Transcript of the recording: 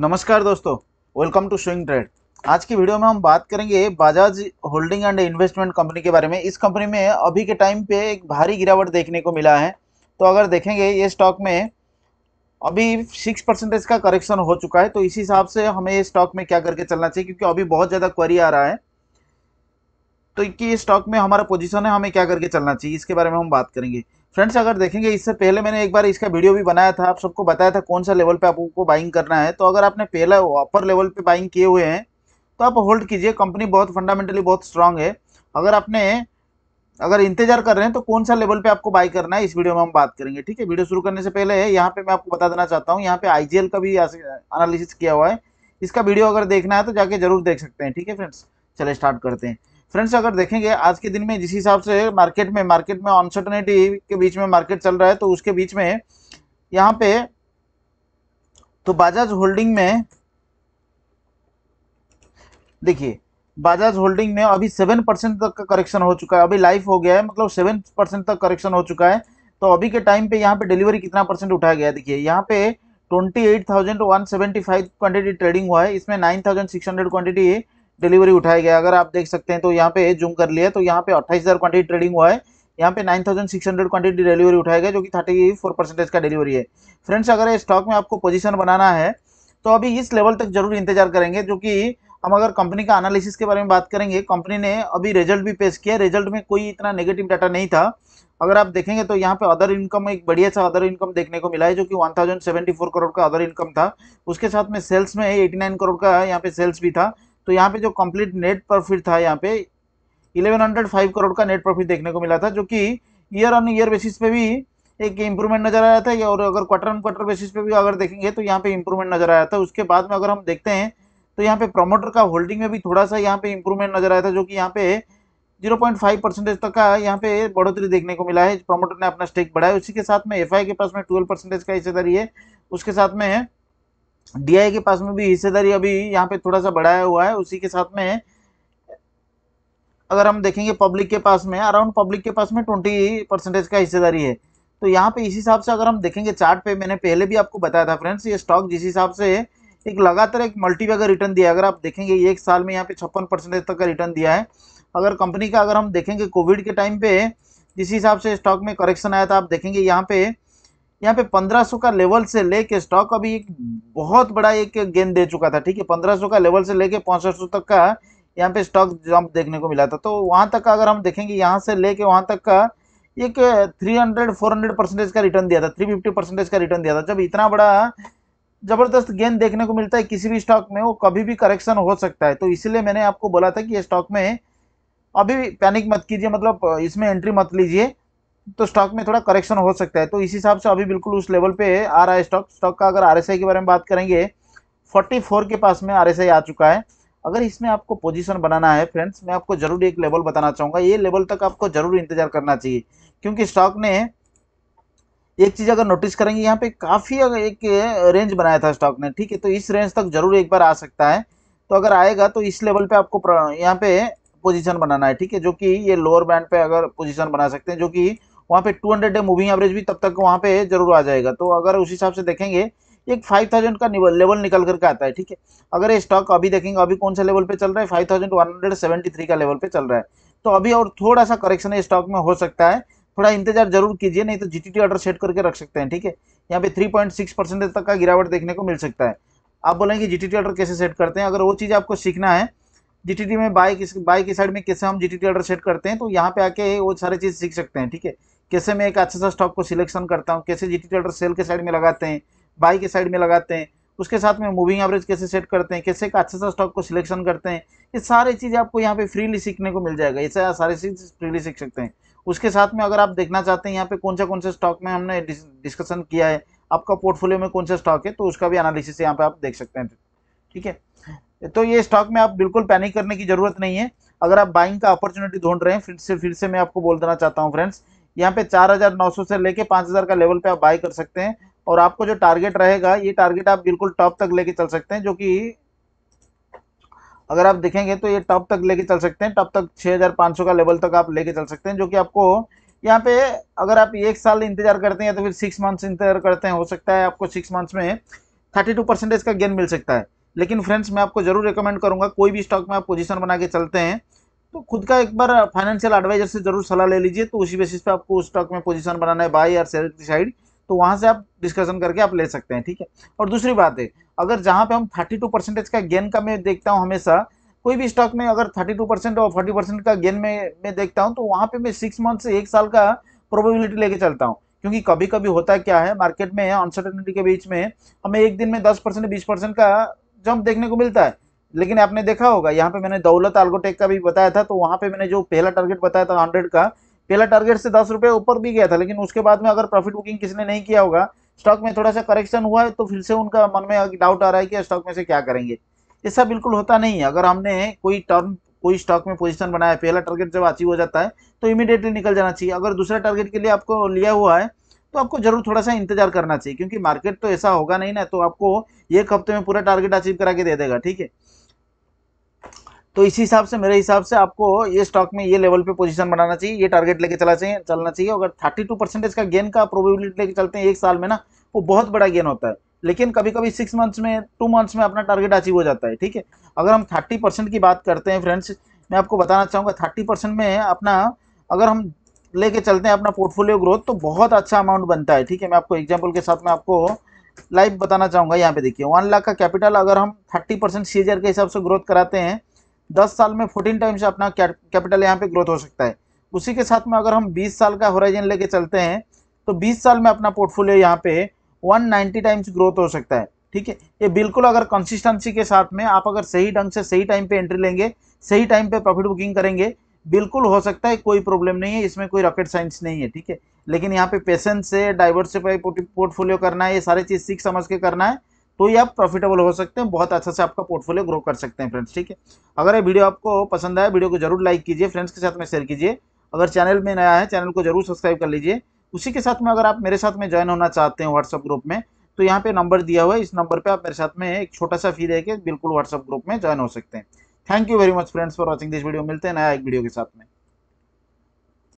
नमस्कार दोस्तों welcome to swing trade आज की वीडियो में हम बात करेंगे Bajaj holding and investment company के बारे में इस कंपनी में अभी के टाइम पे एक भारी गिरावट देखने को मिला है तो अगर देखेंगे ये स्टॉक में अभी सिक्स परसेंटेज का करेक्शन हो चुका है तो इसी हिसाब से हमें ये स्टॉक में क्या करके चलना चाहिए क्योंकि अभी बहुत ज़्यादा क्वरी आ रहा है तो कि स्टॉक में हमारा पोजिशन है हमें क्या करके चलना चाहिए इसके बारे में हम बात करेंगे फ्रेंड्स अगर देखेंगे इससे पहले मैंने एक बार इसका वीडियो भी बनाया था आप सबको बताया था कौन सा लेवल पे आपको बाइंग करना है तो अगर आपने पहला अपर लेवल पे बाइंग किए हुए हैं तो आप होल्ड कीजिए कंपनी बहुत फंडामेंटली बहुत स्ट्रांग है अगर आपने अगर इंतजार कर रहे हैं तो कौन सा लेवल पे आपको बाई करना है इस वीडियो में हम बात करेंगे ठीक है वीडियो शुरू करने से पहले यहाँ पे मैं आपको बता देना चाहता हूँ यहाँ पे आई का भी एनालिसिस किया हुआ है इसका वीडियो अगर देखना है तो जाके जरूर देख सकते हैं ठीक है फ्रेंड्स चले स्टार्ट करते हैं फ्रेंड्स अगर देखेंगे आज के दिन में जिस हिसाब से मार्केट में मार्केट में अनसर्टनिटी के बीच में मार्केट चल रहा है तो उसके बीच में यहाँ पे तो बाजाज होल्डिंग में देखिए बाजाज होल्डिंग में अभी सेवन परसेंट तक का करेक्शन हो चुका है अभी लाइफ हो गया है मतलब सेवन परसेंट तक करेक्शन हो चुका है तो अभी के टाइम पे यहाँ पे डिलीवरी कितना परसेंट उठाया गया देखिए यहाँ पे twenty eight thousand one seventy five quantity trading हुआ है इसमें nine thousand six hundred quantity delivery उठाया गया अगर आप देख सकते हैं तो यहाँ पे जूम कर लिया तो यहाँ पे अट्ठाईस हज़ार क्वान्टिटी ट्रेडिंग हुआ है यहाँ पे 9600 क्वांटिटी डिलीवरी उठाया गया जो कि 34 परसेंटेज का डिलीवरी है फ्रेंड्स अगर स्टॉक में आपको पोजीशन बनाना है तो अभी इस लेवल तक जरूर इंतजार करेंगे जो कि हम अगर कंपनी का एनालिसिस के बारे में बात करेंगे कंपनी ने अभी रिजल्ट भी पेश किया रिजल्ट में कोई इतना नेगेटिव डाटा नहीं था अगर आप देखेंगे तो यहाँ पे अदर इनकम एक बढ़िया सा अदर इनकम देखने को मिला है जो कि 1074 करोड़ का अदर इनकम था उसके साथ में सेल्स में 89 करोड़ का यहाँ पे सेल्स भी था तो यहाँ पे जो कंप्लीट नेट प्रॉफिट था यहाँ पे 1105 करोड़ का नेट प्रॉफिट देखने को मिला था जो कि ईयर ऑन ईयर बेसिस पे भी एक इम्प्रूवमेंट नजर आया था और अगर क्वार्टर ऑन क्वार्टर बेसिस पे भी अगर देखेंगे तो यहाँ पे इम्प्रूवमेंट नजर आया था उसके बाद में अगर हम देखते हैं तो यहाँ पे प्रमोटर का होल्डिंग में भी थोड़ा सा यहाँ पे इम्प्रूवमेंट नजर आया था जो कि यहाँ पे जीरो परसेंटेज तक का यहाँ पे बढ़ोतरी देखने को मिला है प्रमोटर ने अपना स्टेक बढ़ाया उसी के साथ में एफ के पास में ट्वेल्व परसेंटेज का हिस्सेदारी है उसके साथ में डीआई के पास में भी हिस्सेदारी अभी यहाँ पे थोड़ा सा बढ़ाया हुआ है उसी के साथ में अगर हम देखेंगे पब्लिक के पास में अराउंड पब्लिक के पास में ट्वेंटी परसेंटेज का हिस्सेदारी है तो यहाँ पे इस हिसाब से अगर हम देखेंगे चार्ट पे मैंने पहले भी आपको बताया था फ्रेंड्स ये स्टॉक जिस हिसाब से एक लगातार एक मल्टीबैगर रिटर्न दिया अगर आप देखेंगे एक साल में यहाँ पे छप्पन परसेंटेज तक का रिटर्न दिया है अगर कंपनी का अगर हम देखेंगे कोविड के टाइम पे जिस हिसाब से स्टॉक में करेक्शन आया था आप देखेंगे यहाँ पे यहाँ पे 1500 का लेवल से लेके स्टॉक अभी एक बहुत बड़ा एक गेंद दे चुका था ठीक है 1500 का लेवल से लेके सौ तक का यहाँ पे स्टॉक जंप देखने को मिला था तो वहाँ तक का अगर हम देखेंगे यहाँ से लेके वहाँ तक का एक 300 400 परसेंटेज का रिटर्न दिया था 350 परसेंटेज का रिटर्न दिया था जब इतना बड़ा जबरदस्त गेंद देखने को मिलता है किसी भी स्टॉक में वो कभी भी करेक्शन हो सकता है तो इसलिए मैंने आपको बोला था कि ये स्टॉक में अभी पैनिक मत कीजिए मतलब इसमें एंट्री मत लीजिए तो स्टॉक में थोड़ा करेक्शन हो सकता है तो इस हिसाब से अभी बिल्कुल उस लेवल पे आ रहा है स्टॉक स्टॉक का अगर आरएसआई के बारे में बात करेंगे 44 के पास में आरएसआई आ चुका है अगर इसमें आपको पोजीशन बनाना है फ्रेंड्स मैं आपको जरूर एक लेवल बताना चाहूँगा ये लेवल तक आपको जरूर इंतजार करना चाहिए क्योंकि स्टॉक ने एक चीज़ अगर नोटिस करेंगे यहाँ पे काफ़ी एक रेंज बनाया था स्टॉक ने ठीक है तो इस रेंज तक जरूर एक बार आ सकता है तो अगर आएगा तो इस लेवल पे आपको यहाँ पे पोजीशन बनाना है ठीक है जो कि ये लोअर बैंड पे अगर पोजीशन बना सकते हैं जो कि वहाँ पे 200 डे मूविंग एवरेज भी तब तक वहाँ पे जरूर आ जाएगा तो अगर उस हिसाब से देखेंगे एक 5000 का लेवल निकल करके आता है ठीक है अगर ये स्टॉक अभी देखेंगे अभी कौन सा लेवल पे चल रहा है 5173 का लेवल पे चल रहा है तो अभी और थोड़ा सा करेक्शन स्टॉक में हो सकता है थोड़ा इंतजार जरूर कीजिए नहीं तो जी ऑर्डर सेट करके रख सकते हैं ठीक है यहाँ पे थ्री तक का गिरावट देखने को मिल सकता है आप बोलेंगे जी ऑर्डर कैसे सेट करते हैं अगर वो चीज़ आपको सीखना है जीटीटी में बाई किस बाई की साइड में कैसे हम जीटीटी ऑर्डर सेट करते हैं तो यहाँ पे आके वो सारी चीज़ सीख सकते हैं ठीक है कैसे मैं एक अच्छा सा स्टॉक को सिलेक्शन करता हूँ कैसे जीटीटी ऑर्डर सेल के साइड में लगाते हैं बाई के साइड में लगाते हैं उसके साथ में मूविंग एवरेज कैसे सेट करते हैं कैसे एक अच्छा सा स्टॉक को सिलेक्शन करते हैं ये सारी चीज़ें आपको यहाँ पे फ्रीली सीखने को मिल जाएगा ऐसे सारी चीज़ फ्रीली सीख सकते हैं उसके साथ में अगर आप देखना चाहते हैं यहाँ पे कौन सा कौन सा स्टॉक में हमने डिस्कशन किया है आपका पोर्टफोलियो में कौन सा स्टॉक है तो उसका भी एनालिसिस यहाँ पे आप देख सकते हैं ठीक है तो ये स्टॉक में आप बिल्कुल पैनिक करने की ज़रूरत नहीं है अगर आप बाइंग का अपॉर्चुनिटी ढूंढ रहे हैं फिर से फिर से मैं आपको बोल देना चाहता हूँ फ्रेंड्स यहाँ पे 4,900 से लेके 5,000 का लेवल पे आप बाई कर सकते हैं और आपको जो टारगेट रहेगा ये टारगेट आप बिल्कुल टॉप तक लेके चल सकते हैं जो कि अगर आप देखेंगे तो ये टॉप तक लेके चल सकते हैं टॉप तक 6,500 का लेवल तक आप लेके चल सकते हैं जो कि आपको यहाँ पे अगर आप एक साल इंतजार करते हैं तो फिर सिक्स मंथ्स इंतजार करते हैं हो सकता है आपको सिक्स मंथ्स में थर्टी टू परसेंटेज का गेन मिल सकता है लेकिन फ्रेंड्स मैं आपको ज़रूर रिकमेंड करूंगा कोई भी स्टॉक में आप पोजीशन बना के चलते हैं तो खुद का एक बार फाइनेंशियल एडवाइजर से जरूर सलाह ले लीजिए तो उसी बेसिस पे आपको उस स्टॉक में पोजीशन बनाना है बाई या सेल की साइड तो वहाँ से आप डिस्कशन करके आप ले सकते हैं ठीक है और दूसरी बात है अगर जहाँ पे हम 32 परसेंटेज का गेन का मैं देखता हूँ हमेशा कोई भी स्टॉक में अगर 32 परसेंट और 40 परसेंट का गेन में मैं देखता हूँ तो वहाँ पे मैं सिक्स मंथ से एक साल का प्रोबेबिलिटी लेके चलता हूँ क्योंकि कभी कभी होता क्या है मार्केट में अनसर्टेनिटी के बीच में हमें एक दिन में दस परसेंट बीस परसेंट का जंप देखने को मिलता है लेकिन आपने देखा होगा यहाँ पे मैंने दौलत आल्गोटेक का भी बताया था तो वहाँ पे मैंने जो पहला टारगेट बताया था हंड्रेड का पहला टारगेट से दस रुपये ऊपर भी गया था लेकिन उसके बाद में अगर प्रॉफिट बुकिंग किसी ने नहीं किया होगा स्टॉक में थोड़ा सा करेक्शन हुआ है तो फिर से उनका मन में डाउट आ रहा है कि स्टॉक में से क्या करेंगे ऐसा बिल्कुल होता नहीं है अगर हमने कोई टर्म कोई स्टॉक में पोजिशन बनाया पहला टारगेट जब अचीव हो जाता है तो इमीडिएटली निकल जाना चाहिए अगर दूसरा टारगेट के लिए आपको लिया हुआ है तो आपको जरूर थोड़ा सा इंतजार करना चाहिए क्योंकि मार्केट तो ऐसा होगा नहीं ना तो आपको एक हफ्ते में पूरा टारगेट अचीव करा के दे देगा ठीक है तो इसी हिसाब से मेरे हिसाब से आपको ये स्टॉक में ये लेवल पे पोजीशन बनाना चाहिए ये टारगेट लेके चला चाहिए चलना चाहिए अगर 32 परसेंटेज का गेन का प्रोबेबिलिटी लेके चलते हैं एक साल में ना वो बहुत बड़ा गेन होता है लेकिन कभी कभी सिक्स मंथ्स में टू मंथ्स में अपना टारगेट अचीव हो जाता है ठीक है अगर हम थर्टी परसेंट की बात करते हैं फ्रेंड्स मैं आपको बताना चाहूँगा थर्टी परसेंट में अपना अगर हम लेके चलते हैं अपना पोर्टफोलियो ग्रोथ तो बहुत अच्छा अमाउंट बनता है ठीक है मैं आपको एग्जाम्पल के साथ में आपको लाइव बताना चाहूँगा यहाँ पे देखिए वन लाख का कैपिटल अगर हम थर्टी परसेंट सी के हिसाब से ग्रोथ कराते हैं दस साल में फोर्टीन टाइम्स अपना कैपिटल यहाँ पे ग्रोथ हो सकता है उसी के साथ में अगर हम बीस साल का होराइजन लेके चलते हैं तो बीस साल में अपना पोर्टफोलियो यहाँ पे वन टाइम्स ग्रोथ हो सकता है ठीक है ये बिल्कुल अगर कंसिस्टेंसी के साथ में आप अगर सही ढंग से सही टाइम पे एंट्री लेंगे सही टाइम पे प्रॉफिट बुकिंग करेंगे बिल्कुल हो सकता है कोई प्रॉब्लम नहीं है इसमें कोई रॉकेट साइंस नहीं है ठीक है लेकिन यहाँ पे पेशेंस से डाइवर्सिफाई पोर्टफोलियो करना है ये सारी चीज़ सीख समझ के करना है तो ये आप प्रॉफिटेबल हो सकते हैं बहुत अच्छा से आपका पोर्टफोलियो ग्रो कर सकते हैं फ्रेंड्स ठीक है अगर ये वीडियो आपको पसंद आया वीडियो को जरूर लाइक कीजिए फ्रेंड्स के साथ में शेयर कीजिए अगर चैनल में नया है चैनल को जरूर सब्सक्राइब कर लीजिए उसी के साथ में अगर आप मेरे साथ में ज्वाइन होना चाहते हैं व्हाट्सअप ग्रुप में तो यहाँ पे नंबर दिया हुआ है इस नंबर पे आप मेरे साथ में एक छोटा सा फी दे के बिल्कुल व्हाट्सअप ग्रुप में ज्वाइन हो सकते हैं thank you very much friends for watching this video मिलते हैं नया एक वीडियो के साथ में